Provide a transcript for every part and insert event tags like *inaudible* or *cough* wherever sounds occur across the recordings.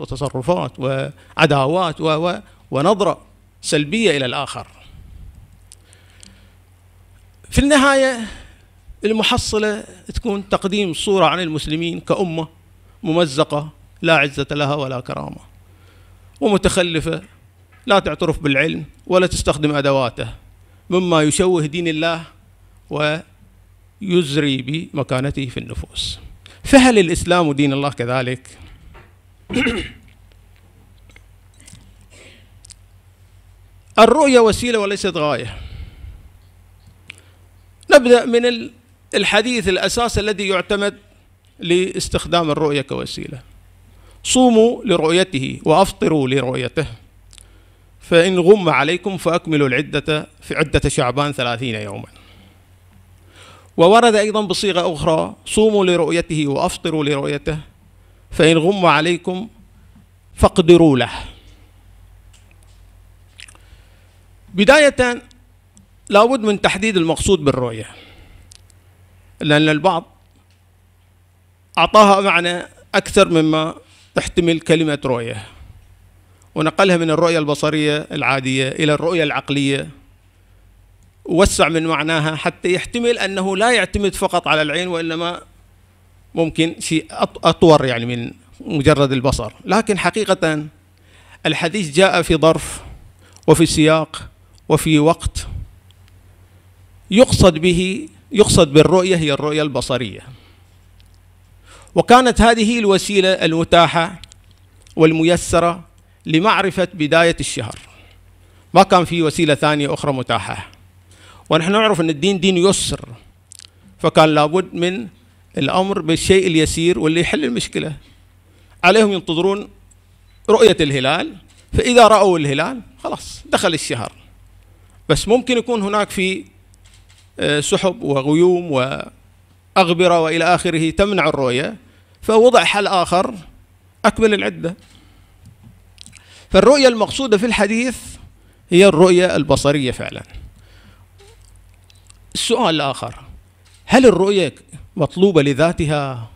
وتصرفات وعداوات ونظرة سلبية إلى الآخر في النهاية المحصلة تكون تقديم صورة عن المسلمين كأمة ممزقة لا عزة لها ولا كرامة ومتخلفة لا تعترف بالعلم ولا تستخدم أدواته مما يشوه دين الله ويزري بمكانته في النفوس فهل الإسلام دين الله كذلك؟ *coughs* الرؤية وسيلة وليست غاية نبدأ من الحديث الأساس الذي يعتمد لاستخدام الرؤية كوسيلة صوموا لرؤيته وأفطروا لرؤيته فإن غم عليكم فأكملوا العدة في عدة شعبان ثلاثين يوما وورد أيضا بصيغة أخرى صوموا لرؤيته وأفطروا لرؤيته فإن غم عليكم فاقدروا له بداية لابد من تحديد المقصود بالرؤية لأن البعض أعطاها معنى أكثر مما تحتمل كلمة رؤية ونقلها من الرؤية البصرية العادية إلى الرؤية العقلية ووسع من معناها حتى يحتمل أنه لا يعتمد فقط على العين وإنما ممكن شيء أطور يعني من مجرد البصر لكن حقيقة الحديث جاء في ظرف وفي سياق وفي وقت يقصد به يقصد بالرؤية هي الرؤية البصرية وكانت هذه الوسيلة المتاحة والميسرة لمعرفة بداية الشهر ما كان في وسيلة ثانية أخرى متاحة ونحن نعرف أن الدين دين يسر فكان لابد من الأمر بالشيء اليسير واللي يحل المشكلة عليهم ينتظرون رؤية الهلال فإذا رأوا الهلال خلاص دخل الشهر بس ممكن يكون هناك في آه، سحب وغيوم وأغبرة وإلى آخره تمنع الرؤية فوضع حل آخر أكمل العدة فالرؤية المقصودة في الحديث هي الرؤية البصرية فعلا السؤال الآخر هل الرؤية مطلوبة لذاتها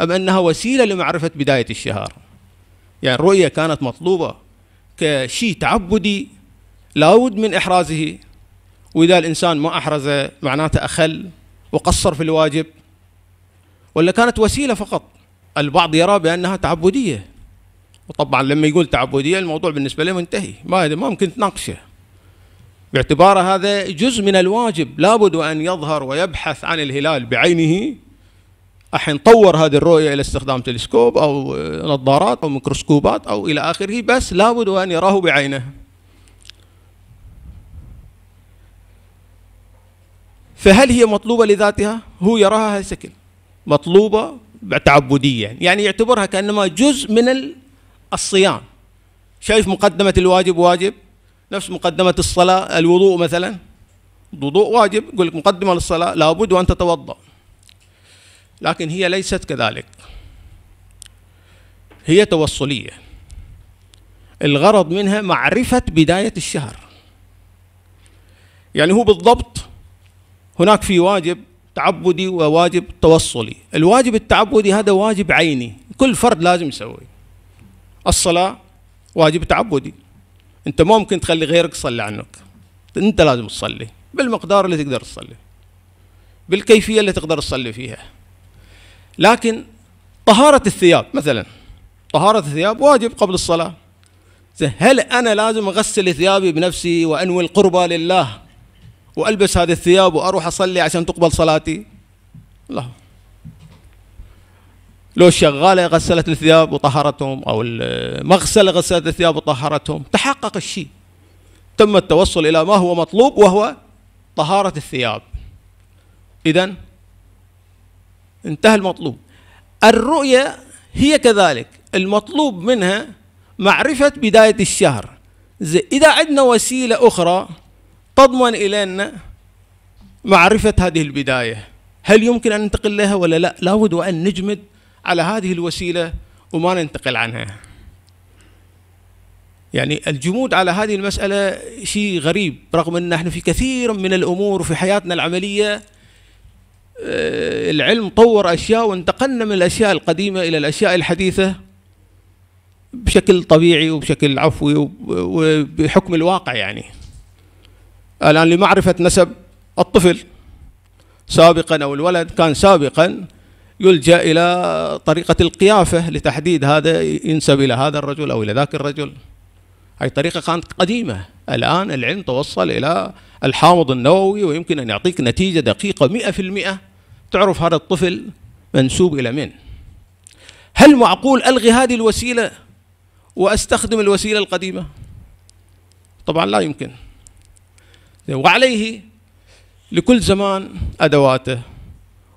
أم أنها وسيلة لمعرفة بداية الشهر يعني الرؤية كانت مطلوبة كشيء تعبدي لابد من إحرازه وإذا الإنسان ما أحرزه معناته أخل وقصر في الواجب ولا كانت وسيلة فقط البعض يرى بأنها تعبدية وطبعا لما يقول تعبدية الموضوع بالنسبة له منتهي ما ما ممكن تناقشه باعتباره هذا جزء من الواجب لابد أن يظهر ويبحث عن الهلال بعينه الحين طور هذه الرؤية إلى استخدام تلسكوب أو نظارات أو ميكروسكوبات أو إلى آخره بس لابد أن يراه بعينه فهل هي مطلوبة لذاتها؟ هو يراها هذا الشكل مطلوبة تعبديا يعني يعتبرها كأنما جزء من الصيام شايف مقدمة الواجب واجب نفس مقدمة الصلاة الوضوء مثلا الوضوء واجب يقول لك مقدمة للصلاة لابد وأن تتوضأ لكن هي ليست كذلك هي توصلية الغرض منها معرفة بداية الشهر يعني هو بالضبط هناك في واجب تعبدي وواجب توصلي الواجب التعبدي هذا واجب عيني كل فرد لازم يسوي الصلاة واجب تعبدي انت ممكن تخلي غيرك يصلي عنك انت لازم تصلي بالمقدار اللي تقدر تصلي بالكيفيه اللي تقدر تصلي فيها لكن طهاره الثياب مثلا طهاره الثياب واجب قبل الصلاه هل انا لازم اغسل ثيابي بنفسي وانوي القربى لله والبس هذه الثياب واروح اصلي عشان تقبل صلاتي الله لو الشغاله غسلت الثياب وطهرتهم او المغسله غسلت الثياب وطهرتهم تحقق الشيء تم التوصل الى ما هو مطلوب وهو طهاره الثياب اذا انتهى المطلوب الرؤيه هي كذلك المطلوب منها معرفه بدايه الشهر اذا عندنا وسيله اخرى تضمن الينا معرفه هذه البدايه هل يمكن ان ننتقل لها ولا لا لابد وان نجمد على هذه الوسيله وما ننتقل عنها. يعني الجمود على هذه المساله شيء غريب رغم ان نحن في كثير من الامور في حياتنا العمليه آه، العلم طور اشياء وانتقلنا من الاشياء القديمه الى الاشياء الحديثه بشكل طبيعي وبشكل عفوي وبحكم الواقع يعني. الان لمعرفه نسب الطفل سابقا او الولد كان سابقا يلجا الى طريقه القيافه لتحديد هذا ينسب الى هذا الرجل او الى ذاك الرجل هاي طريقه كانت قديمه الان العلم توصل الى الحامض النووي ويمكن ان يعطيك نتيجه دقيقه 100% تعرف هذا الطفل منسوب الى من هل معقول الغي هذه الوسيله واستخدم الوسيله القديمه طبعا لا يمكن وعليه لكل زمان ادواته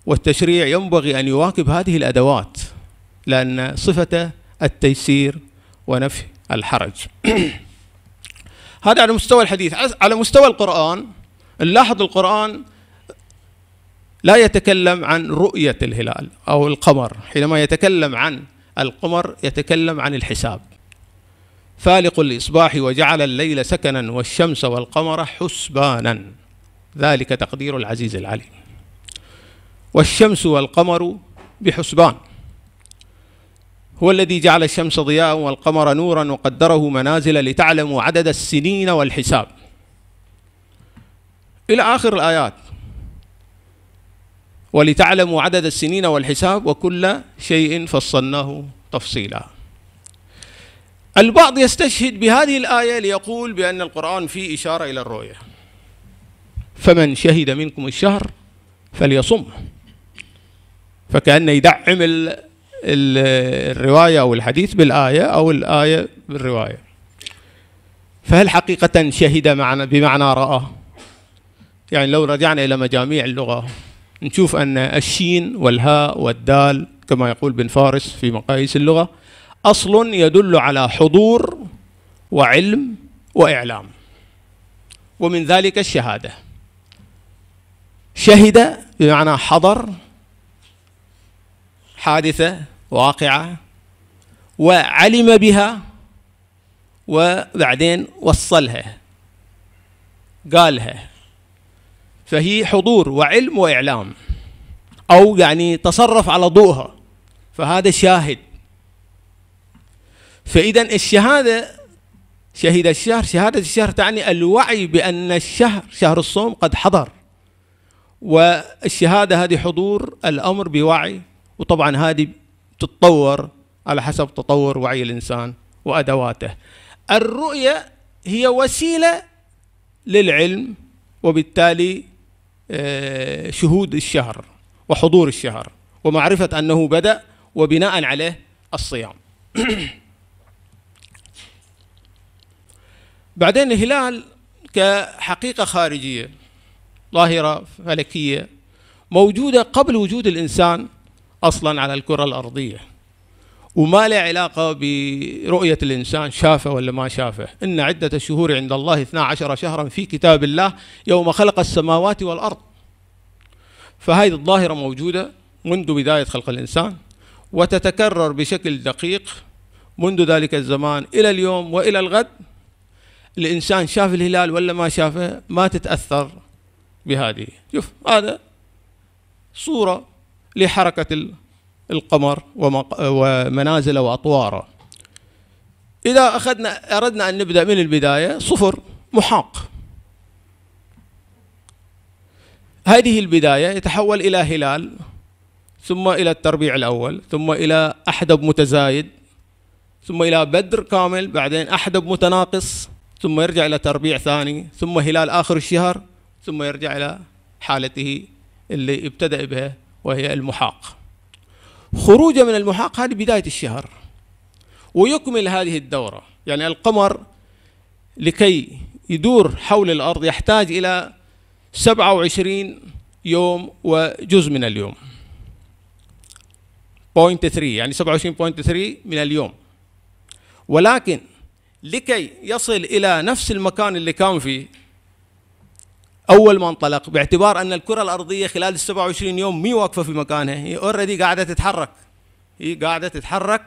والتشريع ينبغي أن يواكب هذه الأدوات لأن صفة التيسير ونفي الحرج *clears throat* هذا على مستوى الحديث على مستوى القرآن نلاحظ القرآن لا يتكلم عن رؤية الهلال أو القمر حينما يتكلم عن القمر يتكلم عن الحساب فالق الإصباح وجعل الليل سكنا والشمس والقمر حسبانا ذلك تقدير العزيز العليم والشمس والقمر بحسبان هو الذي جعل الشمس ضياء والقمر نورا وقدره منازل لتعلموا عدد السنين والحساب إلى آخر الآيات ولتعلموا عدد السنين والحساب وكل شيء فصلناه تفصيلا البعض يستشهد بهذه الآية ليقول بأن القرآن فيه إشارة إلى الرؤية فمن شهد منكم الشهر فليصمه فكأنه يدعم الرواية أو الحديث بالآية أو الآية بالرواية فهل حقيقة شهد معنا بمعنى رأى يعني لو رجعنا إلى مجاميع اللغة نشوف أن الشين والهاء والدال كما يقول بن فارس في مقاييس اللغة أصل يدل على حضور وعلم وإعلام ومن ذلك الشهادة شهد بمعنى حضر حادثة واقعة وعلم بها وبعدين وصلها قالها فهي حضور وعلم وإعلام أو يعني تصرف على ضوءها فهذا شاهد فإذا الشهادة شهد الشهر شهادة الشهر تعني الوعي بأن الشهر شهر الصوم قد حضر والشهادة هذه حضور الأمر بوعي وطبعا هذه تتطور على حسب تطور وعي الإنسان وأدواته الرؤية هي وسيلة للعلم وبالتالي آه، شهود الشهر وحضور الشهر ومعرفة أنه بدأ وبناء عليه الصيام *coughs* بعدين الهلال كحقيقة خارجية ظاهرة فلكية موجودة قبل وجود الإنسان أصلا على الكرة الأرضية وما له علاقة برؤية الإنسان شافه ولا ما شافه إن عدة الشهور عند الله 12 شهرا في كتاب الله يوم خلق السماوات والأرض فهذه الظاهرة موجودة منذ بداية خلق الإنسان وتتكرر بشكل دقيق منذ ذلك الزمان إلى اليوم وإلى الغد الإنسان شاف الهلال ولا ما شافه ما تتأثر بهذه شوف هذا صورة لحركة القمر ومنازله وأطواره إذا أخذنا أردنا أن نبدأ من البداية صفر محاق هذه البداية يتحول إلى هلال ثم إلى التربيع الأول ثم إلى أحدب متزايد ثم إلى بدر كامل بعدين أحدب متناقص ثم يرجع إلى تربيع ثاني ثم هلال آخر الشهر ثم يرجع إلى حالته اللي ابتدأ بها وهي المحاق خروجه من المحاق هذه بداية الشهر ويكمل هذه الدورة يعني القمر لكي يدور حول الأرض يحتاج إلى 27 يوم وجزء من اليوم 0.3 3 يعني 27.3 من اليوم ولكن لكي يصل إلى نفس المكان اللي كان فيه اول ما انطلق باعتبار ان الكره الارضيه خلال ال 27 يوم مي واقفه في مكانها هي اوريدي قاعده تتحرك هي قاعده تتحرك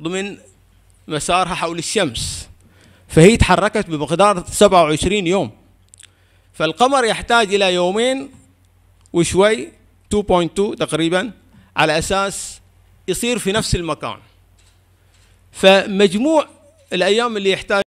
ضمن مسارها حول الشمس فهي تحركت بمقدار 27 يوم فالقمر يحتاج الى يومين وشوي 2.2 تقريبا على اساس يصير في نفس المكان فمجموع الايام اللي يحتاج